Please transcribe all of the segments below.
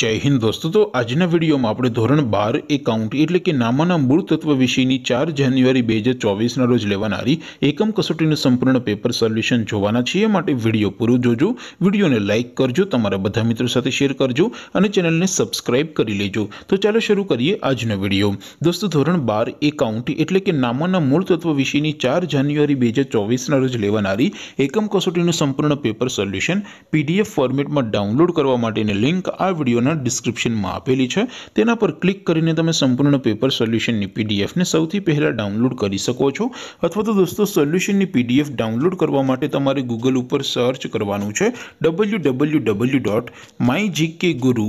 जय हिंद दोस्तों तो आज ना वीडियो में आपणो ધોરણ 12 એકાઉન્ટ એટલે કે નામોના મૂળ તત્વ વિષયની 4 જાન્યુઆરી 2024 ના રોજ લેવાણારી એકમ કસોટીનું સંપૂર્ણ પેપર સોલ્યુશન જોવાના છે એ માટે વિડિયો પૂરો જોજો વિડિયોને લાઈક કરજો તમારા બધા મિત્રો સાથે શેર કરજો અને ચેનલને સબ્સ્ક્રાઇબ કરી લેજો તો ચાલો શરૂ કરીએ આજનો વિડિયો दोस्तों ધોરણ 12 એકાઉન્ટ એટલે કે નામોના મૂળ તત્વ વિષયની 4 જાન્યુઆરી 2024 ના રોજ લેવાણારી એકમ કસોટીનું સંપૂર્ણ પેપર સોલ્યુશન PDF ફોર્મેટમાં ડાઉનલોડ કરવા માટેની લિંક આ વિડિયો ના ડિસ્ક્રિપ્શન માં આપેલી છે તેના પર ક્લિક કરીને તમે સંપૂર્ણ પેપર સોલ્યુશન ની પીડીએફ ને સૌથી પહેલા ડાઉનલોડ કરી શકો છો અથવા તો દોસ્તો સોલ્યુશન ની પીડીએફ ડાઉનલોડ કરવા માટે તમારે Google ઉપર સર્ચ કરવાનું છે www.mygkguru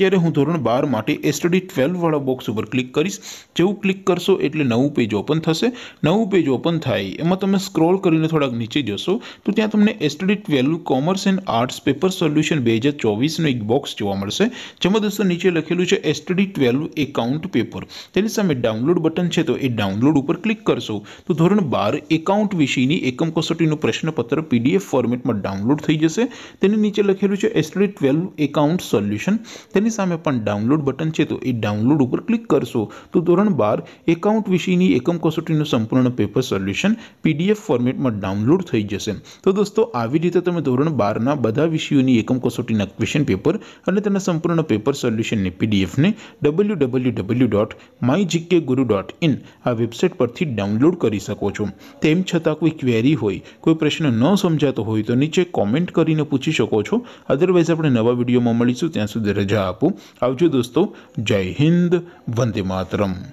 ચેરે હું ધોરણ 12 બહાર માટે સ્ટડી 12 વાળો બોક્સ ઉપર ક્લિક કરિસ જેવું ક્લિક કરશો એટલે નવું પેજ ઓપન થશે નવું પેજ ઓપન થાય એમાં તમે સ્ક્રોલ કરીને થોડક નીચે જશો તો ત્યાં તમને study 12 commerce and arts paper solution page 24 નો એક બોક્સ જોવા મળશે જેમાં દોસ્તો નીચે લખેલું છે STD 12 એકાઉન્ટ પેપર તેલસા મે ડાઉનલોડ બટન છે તો એ ડાઉનલોડ ઉપર ક્લિક કરશો તો ધોરણ 12 એકાઉન્ટ વિષયની એકમ 60 ની પ્રશ્નપત્ર પીડીએફ ફોર્મેટમાં ડાઉનલોડ થઈ જશે તેની નીચે લખેલું છે સ્ટડી 12 એકાઉન્ટ સોલ્યુશન તેની સામે પણ ડાઉનલોડ બટન છે તો એ ડાઉનલોડ ઉપર ક્લિક કરશો તો ધોરણ બાર એકાઉન્ટ વિશેની એકમ કસોટીનું સંપૂર્ણ પેપર સોલ્યુશન પીડીએફ ફોર્મેટમાં ડાઉનલોડ થઈ જશે તો દોસ્તો આવી રીતે તમે ધોરણ બારના બધા વિષયોની એકમ કસોટીના ક્વેશ્ચન પેપર અને તેના સંપૂર્ણ પેપર સોલ્યુશનની પીડીએફને W W W dot my GK guru dot in આ વેબસાઇટ પરથી ડાઉનલોડ કરી શકો છો તેમ છતાં કોઈ ક્વેરી હોય કોઈ પ્રશ્ન ન સમજાતો હોય તો નીચે કોમેન્ટ કરીને પૂછી શકો છો અદરવાઇઝ આપણે નવા વિડીયોમાં મળીશું ત્યાં સુધી રજા આપ बापू अब जी दोस्तों जय हिंद वंदे मातरम